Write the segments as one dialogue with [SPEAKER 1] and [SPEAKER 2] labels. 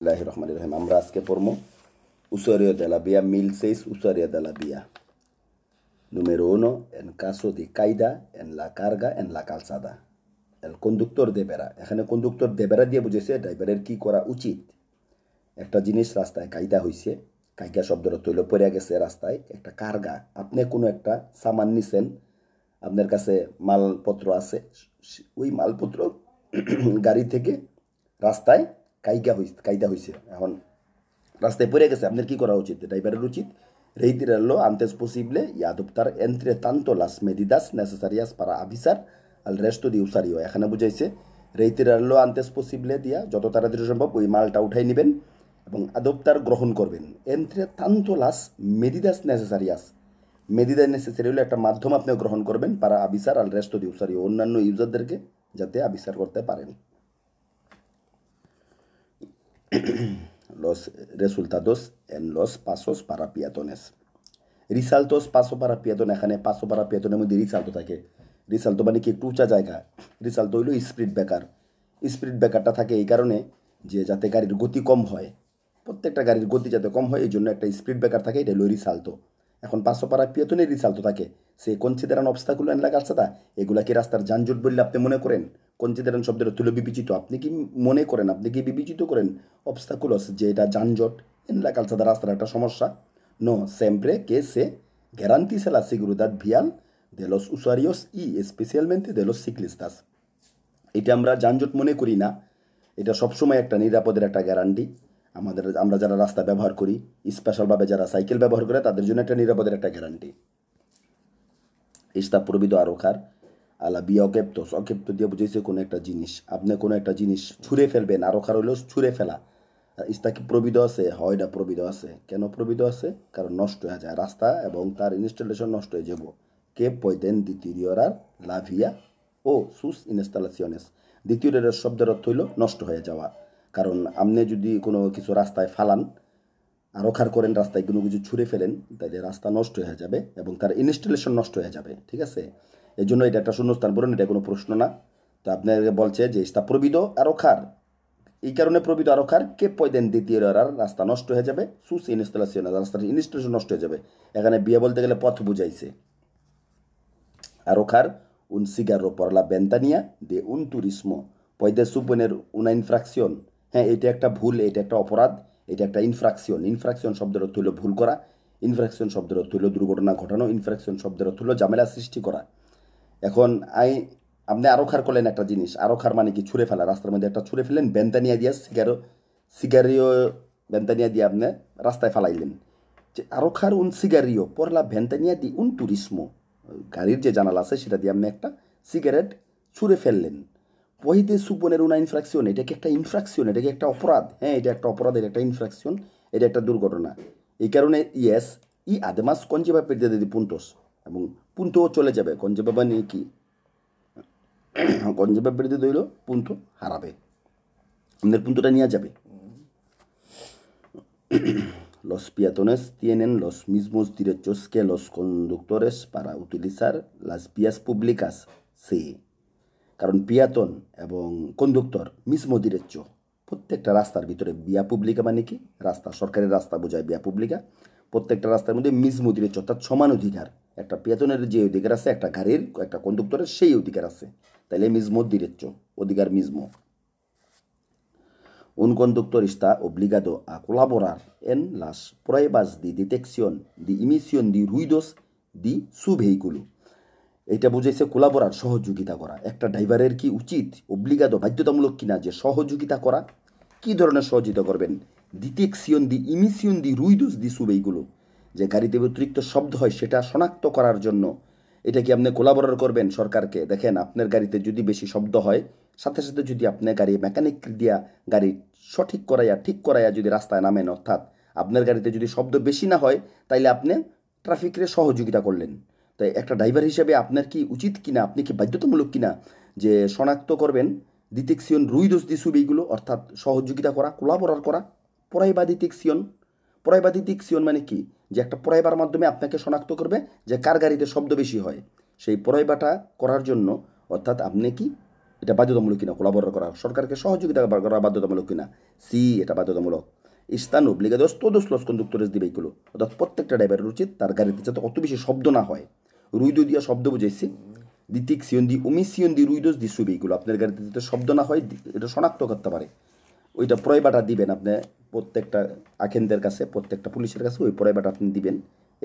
[SPEAKER 1] আল্লাহ রহমান রহিম আমরা আজকে পড়ব উসারিয়া দেলাবিয়া মিল সেইস দেলা বিয়া Número uno, এন caso de caída en la carga এন লা কালসাদা El conductor দেবেরা এখানে কন্ডাক্টর দেবেরা দিয়ে বুঝেছে ড্রাইভারের কি করা উচিত একটা জিনিস রাস্তায় কায়দা হয়েছে কায়গা শব্দটা তৈল পড়ে গেছে রাস্তায় একটা কারগা আপনি কোনো একটা সামান নিছেন আপনার কাছে মালপত্র আছে ওই মালপত্র গাড়ি থেকে রাস্তায় কায়িকা হইস কায়দা হইছে এখন রাস্তায় পড়ে গেছে আপনার কী করা উচিত ড্রাইভারের উচিত রেহিতি রেল আন্তেজ পসিবলে ইয়াদুপ্তার এন্ট্রে তান্ত লাস মেদিদাস নেসেসারিয়াস পারা আভিসার আল রেস্ট দি উসারিও এখানে বুঝাইছে রেহিতি রেল আন্তেজ পসিবলে দিয়া যত তাড়াতাড়ি সম্ভব ওই মালটা উঠাই নেবেন এবং আদবতার গ্রহণ করবেন এন্ট্রে তান্ত লাস মেদিদাস নেসেসারিয়াস মেদিদাস নেসেসারি হলে একটা মাধ্যম আপনি গ্রহণ করবেন পারা আবিসার আল রেস্ট দি উসারিও অন্যান্য ইউজারদেরকে যাতে আবিষ্কার করতে পারেন los resultados en los pasos para peatones রিসাল্টস পাশো পারা পেয়াদন এখানে পাশো পারা পেয়াদনের মধ্যে রিসাল্টো থাকে রিসাল্টো মানে কি একটু উঁচা জায়গা রিসাল্টো হইল স্পিড ব্রেকার স্পিড ব্রেকারটা থাকে এই কারণে যে যাতে গাড়ির গতি কম হয় প্রত্যেকটা গাড়ির গতি যাতে কম হয় এই জন্য একটা স্পিড ব্রেকার থাকে এটা হলো রিসাল্টো এখন পাশো পারা পেয়াতনের রিসাল্টো থাকে সেই কনসিদারান অবস্থাগুলো এনলাকার সাথা এগুলা কি রাস্তার যানজট বললে আপনি মনে করেন কনসিডারেন্ট শব্দের তুলে বিবেচিত আপনি কি মনে করেন আপনি কি বিবেচিত করেন অবস্থাকুলস যে এটা যানজট এনলা কালসাদা রাস্তার একটা সমস্যা নো সেম্প্রে কে সে গ্যারান্টিসে লা সিগুরুদাত ভিয়াল দেলস উসারিয়স ই স্পেশিয়ালমেন্টে দেলস সিকলিস্তাস এটা আমরা যানজট মনে করি না এটা সবসময় একটা নিরাপদের একটা গ্যারান্টি আমাদের আমরা যারা রাস্তা ব্যবহার করি স্পেশালভাবে যারা সাইকেল ব্যবহার করে তাদের জন্য একটা নিরাপদের একটা গ্যারান্টি ইস্তা প্রবিদ আরোকার আলাবি অকেপ্তস অকেপ্ত দিয়ে বুঝেছে কোনো একটা জিনিস আপনি কোনো একটা জিনিস ছুঁড়ে ফেলবেন আরও কারো হলো ছুঁড়ে ফেলা ইস্তা কি প্রবিধ আছে হয়ডা প্রবিধ আছে কেন প্রবিধ আছে কারণ নষ্ট হয়ে যায় রাস্তা এবং তার ইনস্টলেশন নষ্ট হয়ে যাব কে পয়দেন আর লাভিয়া ও সুস ইনস্টলেশনেস দ্বিতীয় শব্দের অর্থ হইল নষ্ট হয়ে যাওয়া কারণ আপনি যদি কোনো কিছু রাস্তায় ফালান রোখার করেন রাস্তায় কোনো কিছু ছুঁড়ে ফেলেন তাহলে রাস্তা নষ্ট হয়ে যাবে এবং তার ইনস্টলেশন নষ্ট হয়ে যাবে ঠিক আছে এই জন্য এটা একটা শূন্যস্থান বলুন এটা কোনো প্রশ্ন না তো আপনাকে বলছে যে ইস্তা প্রবিদ আরোখার এই কারণে প্রবিদ আরোখার কে পয়দেন দ্বিতীয় আর রাস্তা নষ্ট হয়ে যাবে সুস ইনস্টলেশন রাস্তার ইনস্টলেশন নষ্ট হয়ে যাবে এখানে বিয়ে বলতে গেলে পথ বুঝাইছে আরোখার un cigarro por বেন্তানিয়া দে de un turismo. Puede suponer una হ্যাঁ এটা একটা ভুল এটা একটা অপরাধ এটা একটা ইনফ্রাকশন ইনফ্রাকশন শব্দের অর্থ হলো ভুল করা ইনফ্রাকশন শব্দের অর্থ হলো দুর্ঘটনা ঘটানো ইনফ্রাকশন শব্দের অর্থ হলো ঝামেলা সৃষ্টি করা এখন আই আপনি আরও খার করলেন একটা জিনিস খার মানে কি ছুঁড়ে ফেলা রাস্তার মধ্যে একটা ছুঁড়ে ফেলেন বেন্তানিয়া দিয়া সিগারো সিগারিও বেন্তানিয়া দিয়ে আপনি রাস্তায় ফেলাইলেন যে আরোখার উন সিগারিও পরলা ভেন্তানিয়া দি উন টুরিস্ম গাড়ির যে জানালা আছে সেটা দিয়ে আপনি একটা সিগারেট ছুঁড়ে ফেললেন puede suponer una infracción, de es eh, una infracción, de es una operad, esta es una operad, esta es una infracción, esta es una durgorona. Y yes, y además conlleva pérdida de puntos. Punto 8 le llave, conlleva ban aquí. pérdida de punto, harabe. En el punto tenía llave. Los peatones tienen los mismos derechos que los conductores para utilizar las vías públicas. Sí. কারণ পিয়াতন এবং কন্ডুক্টর miss মোদিরের চো প্রত্যেকটা রাস্তার ভিতরে বিয়া পুবলিকা মানে কি রাস্তা সরকারের রাস্তা বোঝায় বিয়া পুবলিকা প্রত্যেকটা রাস্তার মধ্যে মিস মোদিরের চো তার সমান অধিকার একটা পিয়াতনের যে অধিকার আছে একটা গাড়ির একটা কন্ডুক্টরের সেই অধিকার আছে তাইলে মিস মিজমো দিরেচ্ছ অধিকার মিজমো Un ইস্তা অব্লিগাদো আ a এন en las দি দি detección দি emisión দি ruidos দি সু ভেহিকুলু এটা বুঝেছে কোলাবোরার সহযোগিতা করা একটা ড্রাইভারের কি উচিত অব্লিগাদ বাধ্যতামূলক কিনা যে সহযোগিতা করা কি ধরনের সহযোগিতা করবেন ডিটেকশিয়ন দি ইমিসিয়ন দি রুইদুস দি সুব এইগুলো যে গাড়িতে অতিরিক্ত শব্দ হয় সেটা শনাক্ত করার জন্য এটা কি আপনি কোলাবোরার করবেন সরকারকে দেখেন আপনার গাড়িতে যদি বেশি শব্দ হয় সাথে সাথে যদি আপনার গাড়ি মেকানিক দিয়া গাড়ি সঠিক করাইয়া ঠিক করাইয়া যদি রাস্তায় নামেন অর্থাৎ আপনার গাড়িতে যদি শব্দ বেশি না হয় তাইলে আপনি ট্রাফিকের সহযোগিতা করলেন তাই একটা ড্রাইভার হিসেবে আপনার কি উচিত কিনা আপনি কি বাধ্যতামূলক কিনা যে শনাক্ত করবেন রুই রুইদোস দিসুব এইগুলো অর্থাৎ সহযোগিতা করা কোলাবরার করা পরাইবাদিতিক্সিয়ন পরাইবাদিতিক্সিয়ন মানে কি যে একটা পরাইবার মাধ্যমে আপনাকে শনাক্ত করবে যে কার গাড়িতে শব্দ বেশি হয় সেই পড়াইবাটা করার জন্য অর্থাৎ আপনি কি এটা বাধ্যতামূলক কিনা কোলাবরার করা সরকারকে সহযোগিতা করা বাধ্যতামূলক কিনা সি এটা বাধ্যতামূলক স্থান অব্লিগে দোষ তো দোষ লস কন্ডুক্টরেস দিবে এগুলো অর্থাৎ প্রত্যেকটা ড্রাইভারের উচিত তার গাড়িতে যাতে অত বেশি শব্দ না হয় রুইদো দিয়া শব্দ বুঝাইছে দ্বিতীয় সিয়ন্দি উমি সিয়ন্দি রুইদোস সুবি এগুলো আপনার গাড়িতে যেটা শব্দ না হয় এটা শনাক্ত করতে পারে ওইটা প্রয়বাটা দিবেন আপনি প্রত্যেকটা আখেনদের কাছে প্রত্যেকটা পুলিশের কাছে ওই প্রয়বাটা আপনি দিবেন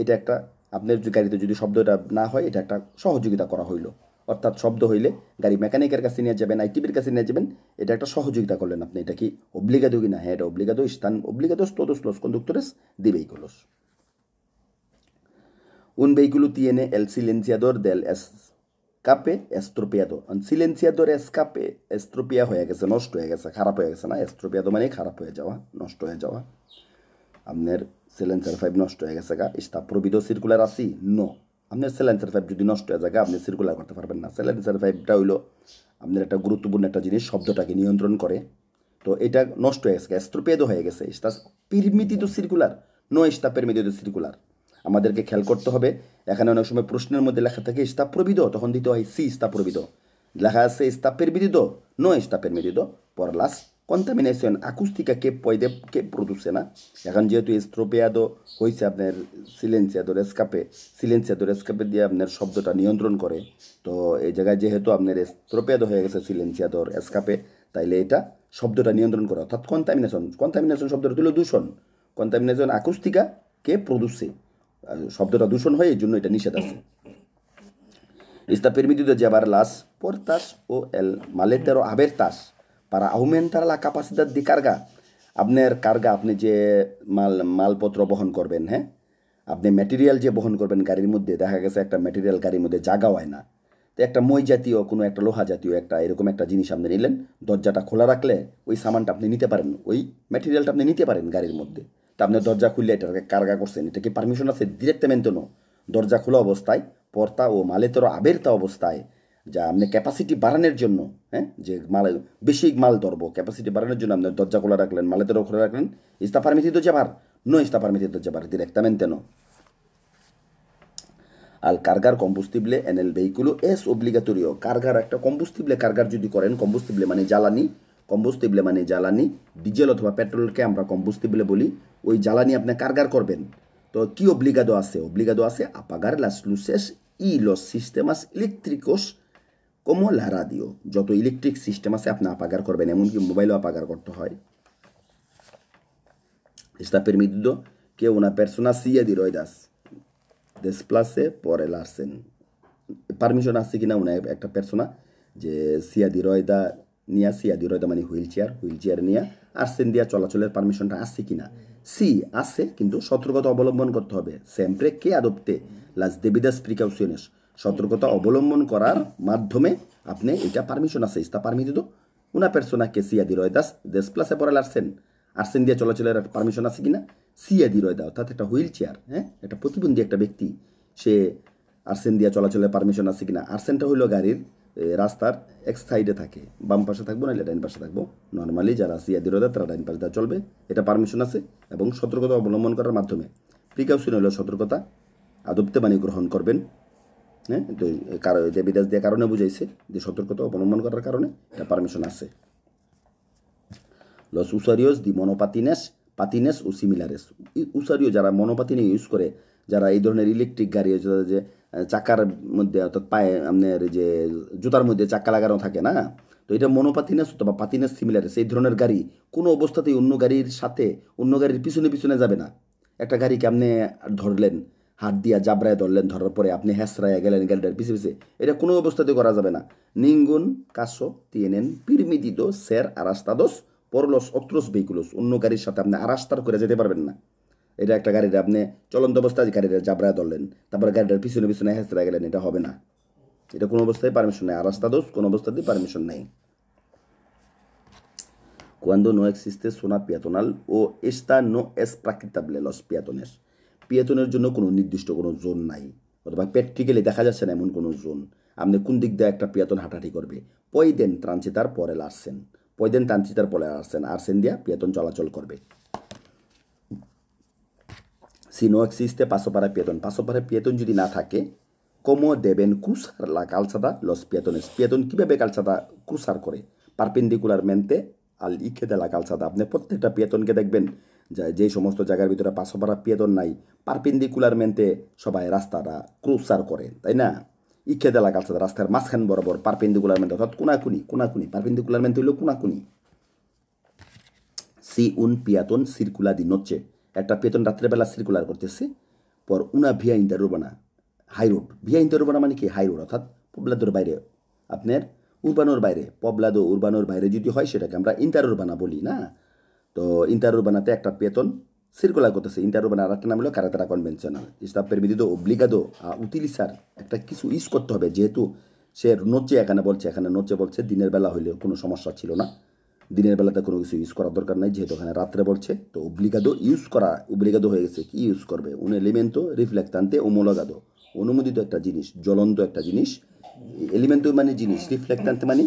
[SPEAKER 1] এটা একটা আপনার গাড়িতে যদি শব্দটা না হয় এটা একটা সহযোগিতা করা হইলো অর্থাৎ শব্দ হইলে গাড়ি মেকানিকের কাছে নিয়ে যাবেন আইটিপির কাছে নিয়ে যাবেন এটা একটা সহযোগিতা করলেন আপনি এটা কি অব্লিগাদো কি না হ্যাঁ এটা অব্লিগাদো স্থান অব্লিগাদো তোদোস লস কন্ডুক্টরেস দিবেই কলস Un vehículo tiene el silenciador del escape estropeado. আর সিলেন্সিয়াদর escape estropeado হয়ে গেছে নষ্ট হয়ে গেছে খারাপ হয়ে গেছে না estropeado মানে খারাপ হয়ে যাওয়া নষ্ট হয়ে যাওয়া আপনার সিলেন্সার ফাইভ নষ্ট হয়ে গেছে গা ইস্তা প্রবিধ সার্কুলার আসি নো আপনার সিলেন্সার ফাইভ যদি নষ্ট হয়ে যায় আপনি সার্কুলার করতে পারবেন না সিলেন্সার ফাইভটা হইলো আপনার একটা গুরুত্বপূর্ণ একটা জিনিস শব্দটাকে নিয়ন্ত্রণ করে তো এটা নষ্ট হয়ে গেছে স্ত্রপেদ হয়ে গেছে ইস্তা পিরমিতি তো সার্কুলার নো ইস্তা পেরমিতি তো সার্কুলার আমাদেরকে খেয়াল করতে হবে এখানে অনেক সময় প্রশ্নের মধ্যে লেখা থাকে ইস্তাপ প্রবিদ তখন দিতে হয় সি ইস্তাপ প্রবিদ লেখা আছে ইস্তাপের বিদিত ন ইস্তাপের মিদিত পরলাস কন্টামিনেশন আকুস্তিকা কে পয়দে কে প্রদুসে না এখন যেহেতু স্ত্রোপেয়াদো হয়েছে আপনার সিলেন্সিয়াদো রেসকাপে সিলেন্সিয়াদো রেসকাপে দিয়ে আপনার শব্দটা নিয়ন্ত্রণ করে তো এই জায়গায় যেহেতু আপনার স্ত্রোপেয়াদো হয়ে গেছে সিলেন্সিয়াদো রেসকাপে তাইলে এটা শব্দটা নিয়ন্ত্রণ করে অর্থাৎ কন্টামিনেশন কন্টামিনেশন শব্দটা হলো দূষণ কন্টামিনেশন আকুস্তিকা কে প্রদুসে শব্দটা দূষণ হয় এই জন্য এটা নিষেধ আছে লাস পর তাস ও এল মালে তেরো আবের তাস পারা আহমেন তার কাপাসিদার দি কার্গা আপনার কার্গা আপনি যে মাল মালপত্র বহন করবেন হ্যাঁ আপনি ম্যাটেরিয়াল যে বহন করবেন গাড়ির মধ্যে দেখা গেছে একটা ম্যাটেরিয়াল গাড়ির মধ্যে জাগা হয় না তো একটা মই জাতীয় কোনো একটা লোহা জাতীয় একটা এরকম একটা জিনিস আপনি নিলেন দরজাটা খোলা রাখলে ওই সামানটা আপনি নিতে পারেন ওই ম্যাটেরিয়ালটা আপনি নিতে পারেন গাড়ির মধ্যে তা আপনি দরজা খুললে এটাকে কারগা করছেন এটা কি পারমিশন আছে ডিরেক্টমেন্ট নো দরজা খোলা অবস্থায় পর্তা ও মালেতর আবেরতা অবস্থায় যা আপনি ক্যাপাসিটি বাড়ানোর জন্য হ্যাঁ যে মাল বেশি মাল ধরব ক্যাপাসিটি বাড়ানোর জন্য আপনি দরজা খোলা রাখলেন মালেতর খোলা রাখলেন ইস্তা তো যাবার নো ইস্তা তো যাবার ডিরেক্টমেন্ট নো আর কারগার কম্বুস্তিবলে এনএল ভেহিকুলো এস অব্লিগাটোরিও কারগার একটা কম্বুস্তিবলে কারগার যদি করেন কম্বুস্তিবলে মানে জ্বালানি কম্বস্তিবলে মানে জ্বালানি ডিজেল অথবা পেট্রোলকে আমরা কম্বস্তিবলে বলি ওই জ্বালানি আপনি কারগার করবেন তো কি অব্লিগাদো আছে অব্লিগাদো আছে আপাগার লাস লুসেস ই লস সিস্টেম আস ইলেকট্রিকোস কমো লারা দিও যত ইলেকট্রিক সিস্টেম আছে আপনি আপাগার করবেন এমনকি মোবাইলও আপাগার করতে হয় está permitido que una persona sea দাস desplace por পরে লারসেন পারমিশন আছে কিনা ওনা একটা পার্সোনা যে সিয়া দা নিয়ে আসি রয়দা মানে হুইল চেয়ার হুইল চেয়ার নিয়ে আসছেন দিয়া চলাচলের পারমিশনটা আসছে কিনা সি আসছে কিন্তু সতর্কতা অবলম্বন করতে হবে স্যাম্প্রে কে আদপ্তে লাস দেবিদাস প্রিকাউশনস সতর্কতা অবলম্বন করার মাধ্যমে আপনি এটা পারমিশন আছে ইস্তা পারমি দিত উনা পেরসোনা কে সি আদি রয়দাস দেশ প্লাসে পড়াল আসছেন আসছেন দিয়া চলাচলের পারমিশন আছে কিনা সি আদি রয়দা অর্থাৎ একটা হুইল চেয়ার হ্যাঁ একটা প্রতিবন্ধী একটা ব্যক্তি সে আর্সেন দিয়া চলাচলের পারমিশন আছে কিনা আর্সেনটা হইল গাড়ির রাস্তার এক সাইডে থাকে বাম পাশে থাকবো না ডাইন পাশে থাকবো নর্মালি যারা সিয়া রোদা তারা ডাইন পাশে চলবে এটা পারমিশন আছে এবং সতর্কতা অবলম্বন করার মাধ্যমে প্রিকাউশন হলো সতর্কতা আদপ্তে মানে গ্রহণ করবেন হ্যাঁ তো দেবীদাস দিয়ে কারণে বুঝাইছে যে সতর্কতা অবলম্বন করার কারণে এটা পারমিশন আছে লস উসারিওস দি মনোপাতিনেস পাতিনেস ও সিমিলারেস উসারিও যারা মনোপাতিনে ইউজ করে যারা এই ধরনের ইলেকট্রিক গাড়ি আছে যে চাকার মধ্যে অর্থাৎ পায়ে আপনার যে জুতার মধ্যে চাকা লাগানো থাকে না তো এটা মনোপাতিনাস অথবা পাতিনাস সিমিলার সেই ধরনের গাড়ি কোনো অবস্থাতেই অন্য গাড়ির সাথে অন্য গাড়ির পিছনে পিছনে যাবে না একটা গাড়িকে আপনি ধরলেন হাত দিয়া জাবরায় ধরলেন ধরার পরে আপনি হ্যাঁসরায় গেলেন গাড়িটার পিছিয়ে পিছিয়ে এটা কোনো অবস্থাতে করা যাবে না নিঙ্গুন কাশো পিরমিদি দোষ সের আরাস্তাদোস পরলস অত্রস বেকুলস অন্য গাড়ির সাথে আপনি আরাস্তার করে যেতে পারবেন না এটা একটা গাড়িতে আপনি চলন্ত অবস্থায় গাড়িতে জাবড়ায় ধরলেন তারপরে গাড়িটার পিছনে পিছনে হেসরা গেলেন এটা হবে না এটা কোনো অবস্থায় পারমিশন নেই আর রাস্তা দোষ কোনো অবস্থাতেই পারমিশন নেই cuando নো existe সোনা পিয়াতনাল ও এস্তা নো এস practicable লস পিয়াতনের পিয়াতনের জন্য কোনো নির্দিষ্ট কোনো জোন নাই অথবা প্র্যাকটিক্যালি দেখা যাচ্ছে না এমন কোনো জোন আপনি কোন দিক দিয়ে একটা পেতন হাঁটাহাঁটি করবে পয়দেন ত্রাঞ্চিতার পরে আসছেন পয়দেন ত্রাঞ্চিতার পরে আসছেন আর্সেন দিয়া পেতন চলাচল করবে Si no existe paso para peatón, paso para যদি না থাকে কমো দেবেন কুসার লা কালসাদা লস পেতন পেতন কীভাবে কালসাদা কুসার করে পারপেন্ডিকুলার মেনতে আল ইখে লা কালসাদা আপনি প্রত্যেকটা পেতনকে দেখবেন যা যে সমস্ত জায়গার ভিতরে পাশো পারা পেতন নাই পারপেন্ডিকুলার মেনতে সবাই রাস্তাটা ক্রুসার করে তাই না ইখে লা কালসাদা রাস্তার মাঝখান বরাবর পারপেন্ডিকুলার মেনতে অর্থাৎ কোনাকুনি কোনাকুনি পারপেন্ডিকুলার মেনতে হইল কোনাকুনি সি উন পিয়াতন সিরকুলা দিন হচ্ছে একটা পেতন রাত্রেবেলা সার্কুলার করতেছে পর উনা ভিয়া ইন দ্য রোবানা হাই রোড ভিয়া ইন রোবানা মানে কি হাই রোড অর্থাৎ পবলাদোর বাইরে আপনার উরবানোর বাইরে পবলাদো উরবানোর বাইরে যদি হয় সেটাকে আমরা ইন্টার উরবানা বলি না তো ইন্টার উরবানাতে একটা পেতন সিরকুলার করতেছে ইন্টার উরবানা আর একটা নাম হলো কারাতারা কনভেনশনাল ইস্তাব পেরমিদিদো অব্লিগাদো উতিলিসার একটা কিছু ইউজ করতে হবে যেহেতু সে নচে এখানে বলছে এখানে নচে বলছে দিনের বেলা হইলে কোনো সমস্যা ছিল না দিনের বেলাতে কোনো কিছু ইউজ করার দরকার নাই যেহেতু এখানে রাত্রে বলছে তো অব্লিগাদো ইউজ করা অব্লিগাদো হয়ে গেছে কি ইউজ করবে উনি এলিমেন্টো রিফ্লেক্টান্তে ওমোলাগাদো অনুমোদিত একটা জিনিস জ্বলন্ত একটা জিনিস এলিমেন্টো মানে জিনিস রিফ্লেক্টান্তে মানে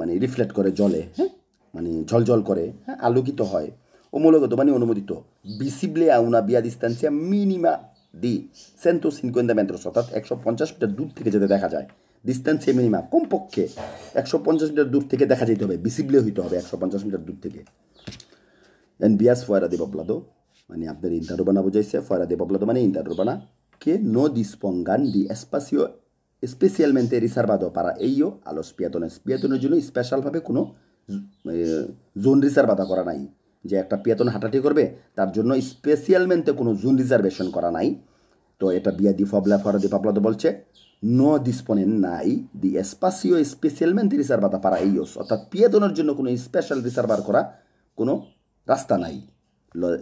[SPEAKER 1] মানে রিফ্লেক্ট করে জলে হ্যাঁ মানে ঝলঝল করে হ্যাঁ আলোকিত হয় ওমোলাগাদ মানে অনুমোদিত বিসিবলে আউনা বিয়া ডিস্টান্সিয়া মিনিমা দি সেন্টো সিনকোয়েন্দা মেন্ট্রোস অর্থাৎ একশো পঞ্চাশ মিটার দূর থেকে যেতে দেখা যায় ডিস্ট্যান্স এ মিনিমাম কমপক্ষে একশো পঞ্চাশ মিটার দূর থেকে দেখা যেতে হবে ভিসিবলে হইতে হবে একশো পঞ্চাশ মিটার দূর থেকে এন্ড বিয়াস ফয়রা দে মানে আপনার ইন্টারোবানা বুঝাইছে ফয়রা দে বাবলাদো মানে ইন্টারোবানা কে নো দিসপঙ্গান দি এসপাসিও স্পেশিয়ালমেন্টে রিসার্ভাদো পারা এইও আলোস পিয়াতনে পিয়াতনের জন্য স্পেশালভাবে কোনো জোন রিসার্ভাদা করা নাই যে একটা পিয়াতন হাঁটাটি করবে তার জন্য স্পেশিয়ালমেন্টে কোনো জোন রিজার্ভেশন করা নাই তো এটা বিয়া দি ফবলা ফরা দি বলছে no disponen mai di spazio specialmente riservata para ellos অর্থাৎ পিয়াদনের জন্য কোনো স্পেশাল রিসার্ভার করা কোনো রাস্তা নাই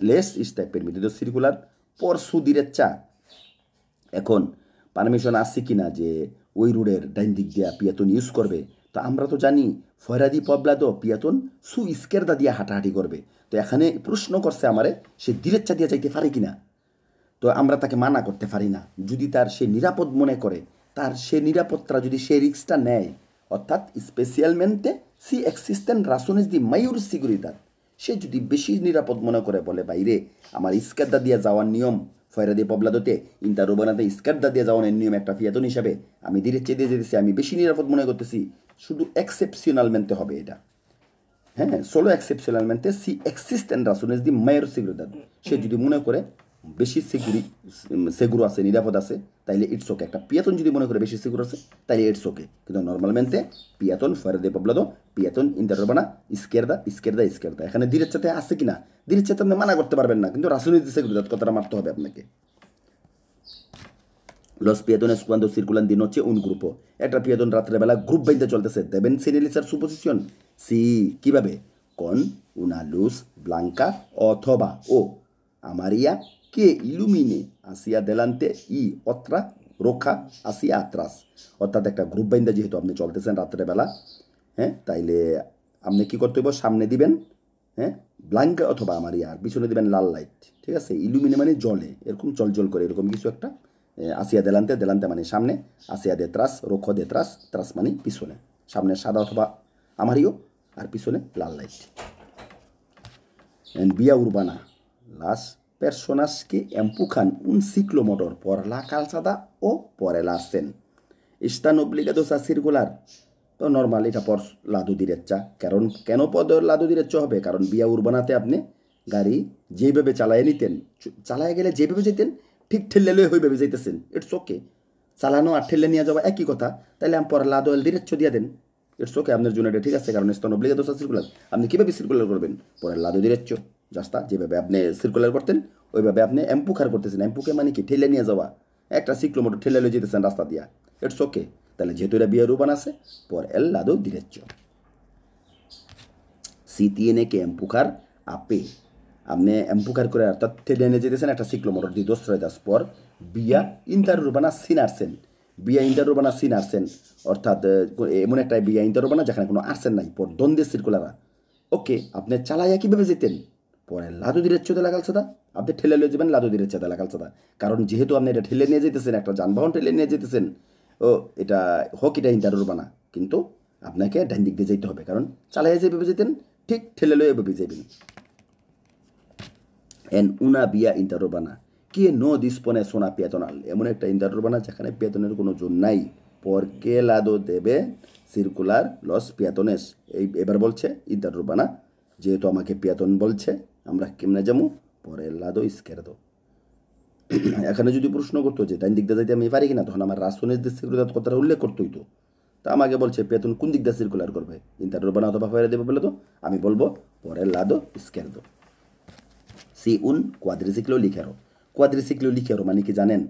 [SPEAKER 1] লেস ইস্টাই পারমিটেড সিরকুলার পর সুদিরেচ্ছা এখন পারমিশন আসছে কি না যে ওই রোডের ডাইন দিক দিয়া পিয়াতন ইউজ করবে তো আমরা তো জানি ফয়রাদি পবলাদো পিয়াতন সু ইস্কেরদা দিয়া হাঁটাহাঁটি করবে তো এখানে প্রশ্ন করছে আমারে সে দিরেচ্ছা দিয়া যাইতে পারে কি না তো আমরা তাকে মানা করতে পারি না যদি তার সে নিরাপদ মনে করে তার সে নিরাপত্তা যদি সে রিক্সটা নেয় অর্থাৎ স্পেশিয়ালমেন্টে সি এক্সিস্টেন্ট রাসুনিস দি মায়ুর সিগুরিদার সে যদি বেশি নিরাপদ মনে করে বলে বাইরে আমার ইস্কারদা দিয়া যাওয়ার নিয়ম ফয়রা দিয়ে দোতে ইন্তা রোবানাতে ইস্কারদা দিয়ে যাওয়ার নিয়ম একটা ফিয়াতন হিসাবে আমি ধীরে চেদে যেতেছি আমি বেশি নিরাপদ মনে করতেছি শুধু এক্সেপশনালমেন্টে হবে এটা হ্যাঁ সোলো এক্সেপশনালমেন্টে মেনতে সি এক্সিস্ট্যান্ট রাসনেজ দি মায়ুর সিগুরিদার সে যদি মনে করে বেশি সিকিউরি সেগুরো আছে নিরাপদ আছে তাইলে ইটস ওকে একটা পিয়াতন যদি মনে করে বেশি সিকিউর আছে তাইলে ইটস ওকে কিন্তু মেনতে পিয়াতন ফেরে দে পাবলাদো পিয়াতন স্কের দা স্কের দা এখানে ধীরের সাথে আছে কিনা ধীরের চাতে আপনি মানা করতে পারবেন না কিন্তু রাসুনির যে গুলো কথাটা মারতে হবে আপনাকে লস পিয়াতনের কুয়ান্দো সিরকুলান দিন হচ্ছে উন গ্রুপ একটা পিয়াতন রাত্রেবেলা গ্রুপ বাইন্দে চলতেছে দেবেন সিনেলিসার সুপোজিশন সি কিভাবে কন উনা লুস ব্লাঙ্কা অথবা ও আমারিয়া que ইলুমিনে আসিয়া দেলান্তে ই অত্রা রক্ষা আসিয়া আত্রাস অর্থাৎ একটা গ্রুপ বাইন্দা যেহেতু আপনি চলতেছেন রাত্রেবেলা হ্যাঁ তাইলে আপনি কী করতে হইব সামনে দিবেন হ্যাঁ ব্লাঙ্ক অথবা আমার ইয়ার পিছনে দিবেন লাল লাইট ঠিক আছে ইলুমিনে মানে জলে এরকম জল করে এরকম কিছু একটা আসিয়া দেলান্তে দেলান্তে মানে সামনে আসিয়া দে ত্রাস রক্ষ দে ত্রাস ত্রাস মানে পিছনে সামনে সাদা অথবা আমারিও আর পিছনে লাল লাইট অ্যান্ড বিয়া উরবানা লাস্ট personas এম্পুখান empujan un ciclomotor por la calzada o por el arcén. Están obligados a circular. তো নর্মাল এটা পর লাদু দিরেচ্ছা কারণ কেন পদ লাদু দিরেচ্ছ হবে কারণ বিয়া উর্বনাতে আপনি গাড়ি যেভাবে চালায় নিতেন চালায় গেলে যেভাবে যেতেন ঠিক ঠেললে লই হইভাবে যেতেছেন ইটস ওকে চালানো আর ঠেললে নিয়ে যাওয়া একই কথা তাহলে আমি পরে লাদু এল দিরেচ্ছ দিয়ে দেন ইটস ওকে আপনার জন্য এটা ঠিক আছে কারণ স্তন অব্লিগেত সার্কুলার আপনি কীভাবে সার্কুলার করবেন পরে লাদু দিরেচ্ছ রাস্তা যেভাবে আপনি সার্কুলার করতেন ওইভাবে আপনি এম্পুখার করতেছেন এম্পুকে মানে কি ঠেলে নিয়ে যাওয়া একটা মোটর ঠেলে নিয়ে যেতেছেন রাস্তা দিয়া ইটস ওকে তাহলে যেহেতু এটা বিয়ের রূপান আছে পর এল লাদো দিরেচ্ছ সি তিনে কে এম্পুখার আপে আপনি এম্পুকার করে অর্থাৎ ঠেলে নিয়ে যেতেছেন একটা সিক্লোমোটর দিয়ে দোসরা দাস পর বিয়া ইন্টার রূপানা সিন আরসেন বিয়া ইন্টার রূপানা সিন আরসেন অর্থাৎ এমন একটা বিয়া ইন্টার রূপানা যেখানে কোনো আরসেন নাই পর দ্বন্দ্বের সিরকুলারা ওকে আপনি চালাইয়া কীভাবে যেতেন পরে লাদু লাগাল লাগালছাদা আপনি ঠেলে লয়ে যাবেন লাদু লাগাল লাগালছাদা কারণ যেহেতু আপনি এটা ঠেলে নিয়ে যেতেছেন একটা যানবাহন ঠেলে নিয়ে যেতেছেন ও এটা হোক এটা ইন্টারোর বানা কিন্তু আপনাকে ডাইন দিক দিয়ে যেতে হবে কারণ চালাই যে ভেবে যেতেন ঠিক ঠেলে লয়ে ভেবে যাবেন এন উনা বিয়া ইন্টারোর বানা কে নো দিসপনে সোনা পেতনাল এমন একটা ইন্টারোর বানা যেখানে পেতনের কোনো জোর নাই পর কে লাদো দেবে সিরকুলার লস পিয়াতনেস এই এবার বলছে ইদার বানা যেহেতু আমাকে পিয়াতন বলছে আমরা কেমনে যাবো পরে লাদো ইস্কের দো এখানে যদি প্রশ্ন করতো যে ডাইন দিকটা যাইতে আমি পারি কিনা তখন আমার রাসনের দেশ সিরকুলার কথাটা উল্লেখ করতোই তো তা আমাকে বলছে পেতন কোন দিকটা সিরকুলার করবে ইন্টার রোবানা অথবা ফেরা দেবে বলে তো আমি বলবো পরে লাদো ইস্কের দো সি উন কোয়াদ্রিসিক্লো লিখেরো কোয়াদ্রিসিক্লো লিখেরো মানে কি জানেন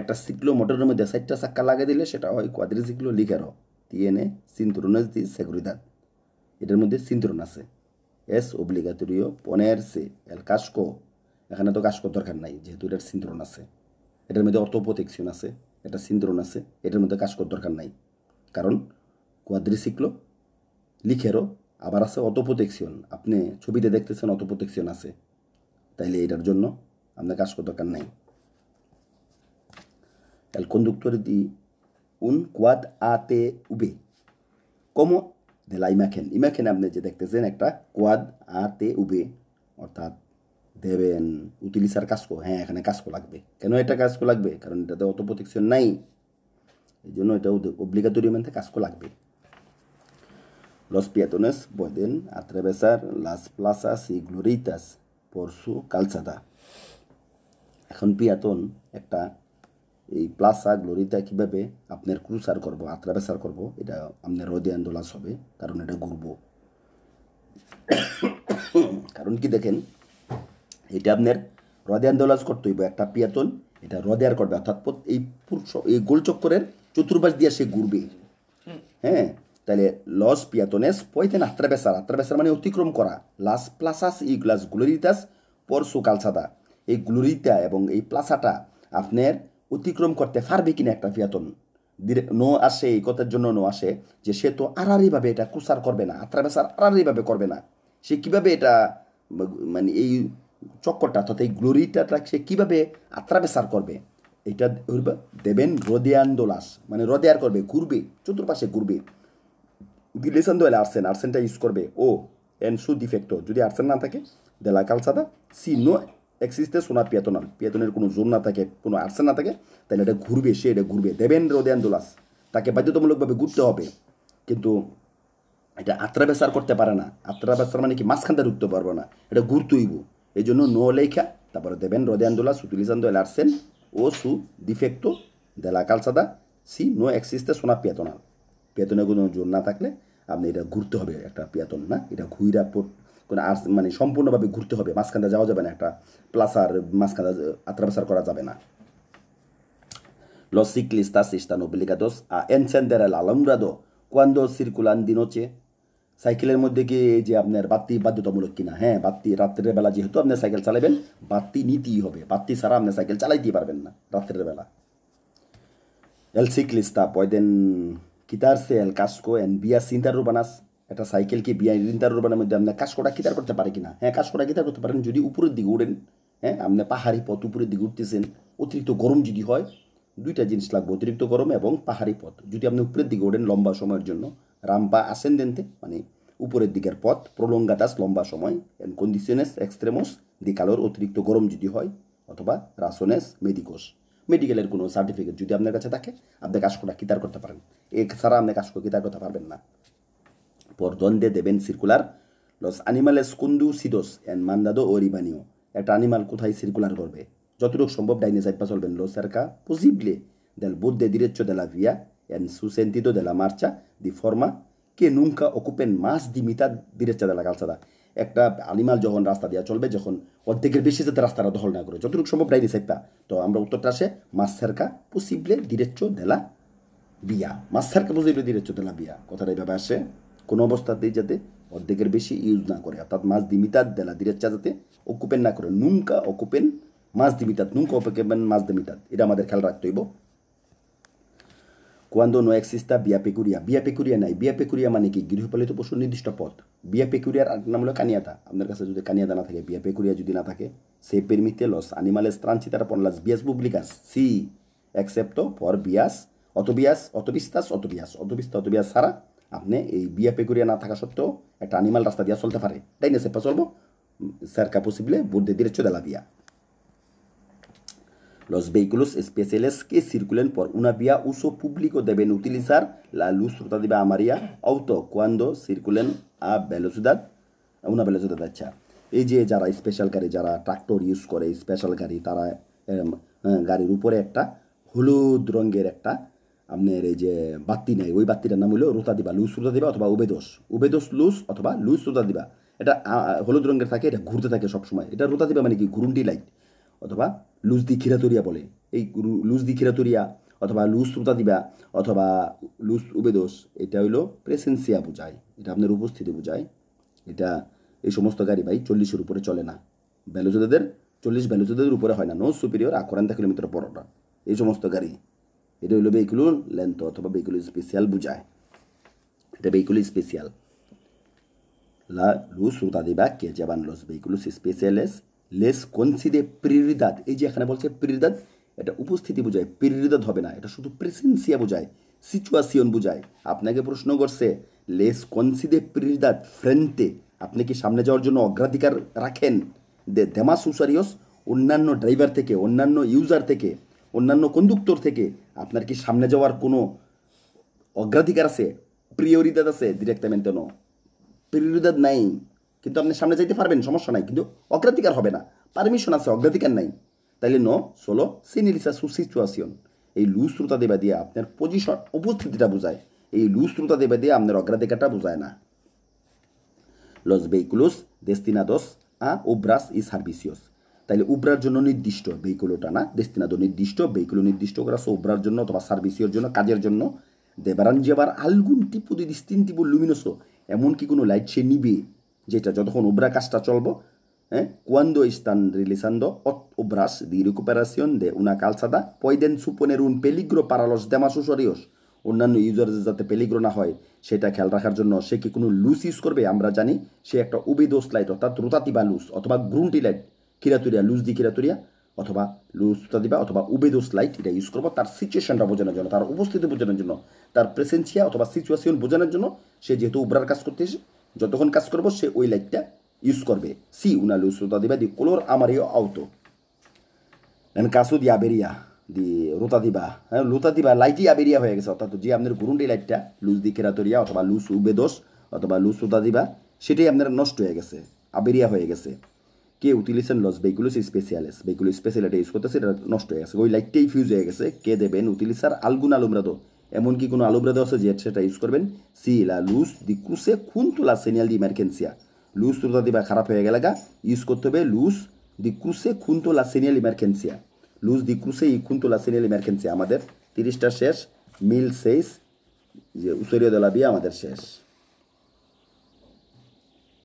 [SPEAKER 1] একটা সিক্লো মোটরের মধ্যে সাইডটা চাক্কা লাগিয়ে দিলে সেটা হয় কোয়াদ্রিসিক্লো লিখেরো দিয়ে এনে সিন্তুরনস দি সেগুরিদাদ এটার মধ্যে সিন্তরুন আছে এস অব্লিগাতরিও পনেরসে এল কাস্কো এখানে তো করার দরকার নাই যেহেতু এটার সিন্দ্রণ আছে এটার মধ্যে অর্থোপোটেকশন আছে এটা সিন্দ্রণ আছে এটার মধ্যে করার দরকার নাই কারণ কোয়াদ্রিসিক্লো লিখেরও আবার আছে অটোপোটেকশন আপনি ছবিতে দেখতেছেন অটোপোটেকশন আছে তাইলে এটার জন্য আপনার কাস্কোর দরকার নাই el conductor উন un আতে উবে ¿Cómo देला इमेखें इमेखें अपने जो देखते हैं एक टा क्वाड आते उबे और ता देवेन उत्तिली सरकास को हैं अखने कास को लग बे क्यों ऐटा कास को लग बे कारण इटा तो ऑटो नहीं जो नो इटा उद ओब्लिगेटरी में ते कास को लग बे लॉस पियातोनेस बोधेन अत्रेबेसर लास प्लासस इग्लोरिटस पोर्सु कल्चर एक এই প্লাসা গ্লোরিটা কীভাবে আপনার ক্রুসার করবো আত্রাবেসার করব এটা আপনার রোদে আন্দোলাস হবে কারণ এটা ঘুরব কারণ কি দেখেন এটা আপনার হ্রদে আন্দোলাস করতে হইব একটা পিয়াতন এটা হ্রদে আর করবে অর্থাৎ এই এই গোলচক্করের চতুর্পাশ দিয়ে সে ঘুরবে হ্যাঁ তাহলে লস পিয়াতনেস পয়তেন আত্রাবেসার বেসার মানে অতিক্রম করা লাস প্লাসাস ই গ্লাস গ্লোরিতাস পরসু কালসাদা এই গ্লোরিতা এবং এই প্লাসাটা আপনার অতিক্রম করতে পারবে কিনা একটা ফিয়াতন নো আসে এই কথার জন্য নো আসে যে সে তো আড়াড়িভাবে এটা কুসার করবে না বেসার আড়াড়িভাবে করবে না সে কিভাবে এটা মানে এই চক্করটা অর্থাৎ এই গ্লোরিটা সে কীভাবে বেসার করবে এটা দেবেন রদেয়ান্দোলাস মানে আর করবে ঘুরবে চতুর্পাশে ঘুরবে দিলেসান দোয়েল আর্সেন আর্সেনটা ইউজ করবে ও এন সু ডিফেক্টো যদি আর্সেন না থাকে দেলা কালসাদা সি নো এক্সিস্টেন্স সোনা পেতনার পেতনের কোনো জোন না থাকে কোনো আর্সেন না থাকে তাহলে এটা ঘুরবে সে এটা ঘুরবে দেবেন্দ্র দেয়ান্দোলাস তাকে বাধ্যতামূলকভাবে ঘুরতে হবে কিন্তু এটা আত্রা বেসার করতে পারে না আত্রা বেসার মানে কি মাঝখানটা ঢুকতে পারবে না এটা ঘুরতেইব এই জন্য নো লেখা তারপরে দেবেন্দ্র দেয়ান্দোলাস সুতুলিসান্দো এল আর্সেন ও সু ডিফেক্টো দেলা কালসাদা সি নো এক্সিস্টে সোনা পেতনাল পেতনের কোনো জোর না থাকলে আপনি এটা ঘুরতে হবে একটা পেতন না এটা ঘুইরা কোনো আর মানে সম্পূর্ণভাবে ঘুরতে হবে মাঝখানটা যাওয়া যাবে না একটা প্লাস আর মাঝখানটা আত্রাপাসার করা যাবে না Los ciclistas están obligados a encender el alumbrado সিরকুলান circulan de সাইকেলের মধ্যে কি এই যে আপনার বাতি বাধ্যতামূলক কিনা হ্যাঁ বাতি রাত্রের বেলা যেহেতু আপনি সাইকেল চালাবেন বাতি নিতেই হবে বাতি ছাড়া আপনি সাইকেল দিয়ে পারবেন না রাত্রের বেলা El কিতার সে এল কাসকো এন বিয়া সিন্তার interurbanas একটা সাইকেলকে কি বিআই ঋণতার মধ্যে আপনার করা কিতার করতে পারে কিনা হ্যাঁ করা কিতার করতে পারেন যদি উপরের দিকে উড়েন হ্যাঁ আপনি পাহাড়ি পথ উপরের দিকে উঠতেছেন অতিরিক্ত গরম যদি হয় দুইটা জিনিস লাগবে অতিরিক্ত গরম এবং পাহাড়ি পথ যদি আপনি উপরের দিকে ওঠেন লম্বা সময়ের জন্য রাম্পা আসেন দেনতে মানে উপরের দিকের পথ প্রলঙ্গাটাস লম্বা সময় অ্যান্ড কন্ডিশনেস এক্সট্রেমোস দিকালোর অতিরিক্ত গরম যদি হয় অথবা রাসোনেস মেডিকোস মেডিকেলের কোনো সার্টিফিকেট যদি আপনার কাছে থাকে আপনি কাজ করা কিতার করতে পারেন এছাড়া আপনি কাজ কিতার করতে পারবেন না por dónde deben circular los animales conducidos en mandado o ribaníয় একটা animal কোথায় সিরকুলার করবে যতটুকু সম্ভব ডাইনে চাইপা চলবেন লো cerca posible del bus de derecho de la vía en su sentido de la marcha de forma que nunca ocupen más de mitad derecha de la calzada একটা অ্যানিমাল যখন রাস্তা দিয়ে চলবে যখন অর্ধেকের বেশি যাতে রাস্তাটা দখল না করে যতটুকু সম্ভব ডাইনি সাইপা তো আমরা উত্তরটা আসে মাসারকা পুসিবলে দিরেচ্চ দেলা বিয়া মাসারকা পুসিবলে দিরেচ্চ দেলা বিয়া কথাটা এইভাবে আসে কোনো অবস্থাতেই যাতে অর্ধেকের বেশি ইউজ না করে অর্থাৎ মাছ দিমিতাত দেলা দিরেচ্ছা যাতে অকুপেন না করে নুমকা অকুপেন মাছ দিমিতাত নুমকা অপেকেন মাছ দিমিতাত এটা আমাদের খেয়াল রাখতে হইব কোয়ান্দো নো এক্সিস্তা বিয়া পেকুরিয়া বিয়া পেকুরিয়া নাই বিয়া পেকুরিয়া মানে কি গৃহপালিত পশুর নির্দিষ্ট পথ বিয়া পেকুরিয়ার আর নাম হলো কানিয়াতা আপনার কাছে যদি কানিয়াতা না থাকে বিয়া পেকুরিয়া যদি না থাকে সে পেরমিতে লস আনিমালেস ট্রান্সিতারা পনলাস বিয়াস বুবলিকাস সি অ্যাকসেপ্ট ফর বিয়াস অতবিয়াস অতবিস্তাস অতবিয়াস অতবিস্তা অতবিয়াস সারা আপনি এই বিয়া পেকুরিয়া না থাকা সত্ত্বেও একটা অ্যানিমাল রাস্তা দিয়া চলতে পারে তাই না সেপা চলবো সারকা পসিবলে বুদ্ধে দিলে চোদালা বিয়া লস ভেহিকুলস স্পেশালিস কে সিরকুলেন পর উনা বিয়া উসো পুবলিকো দেবেন উতিলিসার লা লু শ্রোতা দেবে আমারিয়া অউতো কোয়ান্দো সিরকুলেন আ বেলোসুদাদ উনা বেলোসুদাদ আচ্ছা এই যে যারা স্পেশাল গাড়ি যারা ট্রাক্টর ইউজ করে স্পেশাল গাড়ি তারা গাড়ির উপরে একটা হলুদ রঙের একটা আপনার এই যে বাত্তি নেই ওই বাত্তিটার নাম হলো রোতা দিবা লুজ রোতা দিবা অথবা উবেদোষ উবেদোষ লুজ অথবা লুজ রোতা দিবা এটা হলুদ রঙের থাকে এটা ঘুরতে থাকে সবসময় এটা রোতা দিবা মানে কি ঘুরুন্ডি লাইট অথবা লুজ দি খিরাতরিয়া বলে এই লুজ দি খিরাতরিয়া অথবা লুজ শ্রোতা দিবা অথবা লুজ উবেদোষ এটা হইলো প্রেসেন্সিয়া বোঝায় এটা আপনার উপস্থিতি বোঝায় এটা এই সমস্ত গাড়ি ভাই চল্লিশের উপরে চলে না ব্যালোজোদাদের চল্লিশ ব্যালোজোদাদের উপরে হয় না নো সুপিরিয়র আকরান্তা কিলোমিটার পরটা এই সমস্ত গাড়ি এটা হলো ভেহিকুলুর লেন্থ অথবা ভেহিকুল স্পেশিয়াল বুঝায় এটা ভেহিকুল স্পেশিয়াল লা la luz কে llevan লস vehículos স্পেশিয়ালেস লেস কনসিদে প্রিরিদাত এই যে এখানে বলছে প্রিরিদাত এটা উপস্থিতি বোঝায় প্রিরিদাত হবে না এটা শুধু প্রেসেন্সিয়া বোঝায় সিচুয়াসিয়ন বোঝায় আপনাকে প্রশ্ন করছে লেস কনসিদে প্রিরিদাত ফ্রেন্টে আপনি কি সামনে যাওয়ার জন্য অগ্রাধিকার রাখেন দে দেমাস উসারিয়স অন্যান্য ড্রাইভার থেকে অন্যান্য ইউজার থেকে অন্যান্য কন্ডাক্টর থেকে আপনার কি সামনে যাওয়ার কোনো অগ্রাধিকার আছে প্রিয়রিদাদ আছে ডিরেক্টামেন্ট নো প্রিয়রিদাদ নাই কিন্তু আপনি সামনে যাইতে পারবেন সমস্যা নাই কিন্তু অগ্রাধিকার হবে না পারমিশন আছে অগ্রাধিকার নাই তাইলে নো সোলো সিনিলিসা সুসিচুয়াসিয়ন এই লুশ্রুতা দেবা দিয়ে আপনার পজিশন উপস্থিতিটা বোঝায় এই লুশ্রুতা দেবা দিয়ে আপনার অগ্রাধিকারটা বোঝায় না লস বেইকুলোস দেস্তিনাদস আ ওব্রাস ই সার্ভিসিয়স তাহলে উবরার জন্য নির্দিষ্ট ভেহিকুলোটা না দেস্তিনাদো নির্দিষ্ট ভেহিকুলো নির্দিষ্ট করা সো উবরার জন্য অথবা সার্ভিসের জন্য কাজের জন্য আবার আলগুন টিপু দি দিস্তিন টিপু লুমিনোসো এমন কি কোনো লাইট সে নিবে যেটা যতক্ষণ উবরা কাজটা চলব হ্যাঁ কুয়ান্দো ইস্তান রিলিসান্দো অত ওব্রাস দি রিকুপারেশন দে উনা কালসাদা পয়দেন সুপনের উন পেলিগ্রো পারালস সরিয়স অন্যান্য ইউজারদের যাতে পেলিগ্রো না হয় সেটা খেয়াল রাখার জন্য সে কি কোনো লুস ইউজ করবে আমরা জানি সে একটা উবিদোস লাইট অর্থাৎ রোতাতিবা লুস অথবা গ্রুন্টি লাইট কিরাতুরিয়া লুজ দি কিরাতুরিয়া অথবা লুজটা দিবা অথবা উবেদোস লাইট এটা ইউজ করবো তার সিচুয়েশনটা বোঝানোর জন্য তার উপস্থিতি বোঝানোর জন্য তার প্রেসেন্সিয়া অথবা সিচুয়েশন বোঝানোর জন্য সে যেহেতু উবরার কাজ করতে এসে যতক্ষণ কাজ করবো সে ওই লাইটটা ইউজ করবে সি উনা লুজ দিবা দি কোলোর আমারিও আউতো দেন কাসু দি আবেরিয়া দি রোতা দিবা হ্যাঁ লোতা দিবা লাইটই আবেরিয়া হয়ে গেছে অর্থাৎ যে আপনার গুরুন্ডি লাইটটা লুজ দি কেরাতরিয়া অথবা লুজ উবেদোস অথবা লুজ রোতা দিবা সেটাই আপনার নষ্ট হয়ে গেছে আবেরিয়া হয়ে গেছে কে উতিলিসেন লস ভেইকুলস স্পেশালেস বেগুলো স্পেশাল এটা ইউজ করতেছে এটা নষ্ট হয়ে গেছে ওই লাইটটাই ফিউজ হয়ে গেছে কে দেবেন উতিলিসার আলগুন আলুমরাদো এমনকি কোনো আলুমরাদো আছে যে সেটা ইউজ করবেন সি লা লুস দি ক্রুসে খুন তোলা সেনিয়াল দি ইমার্জেন্সিয়া লুজ তুলতা দিবা খারাপ হয়ে গেলে গা ইউজ করতে হবে লুজ দি ক্রুসে খুন তোলা সেনিয়াল ইমার্জেন্সিয়া লুজ দি ক্রুসে ই খুন তোলা সেনিয়াল ইমার্জেন্সিয়া আমাদের তিরিশটা শেষ মিল শেষ যে দলা বিয়ে আমাদের শেষ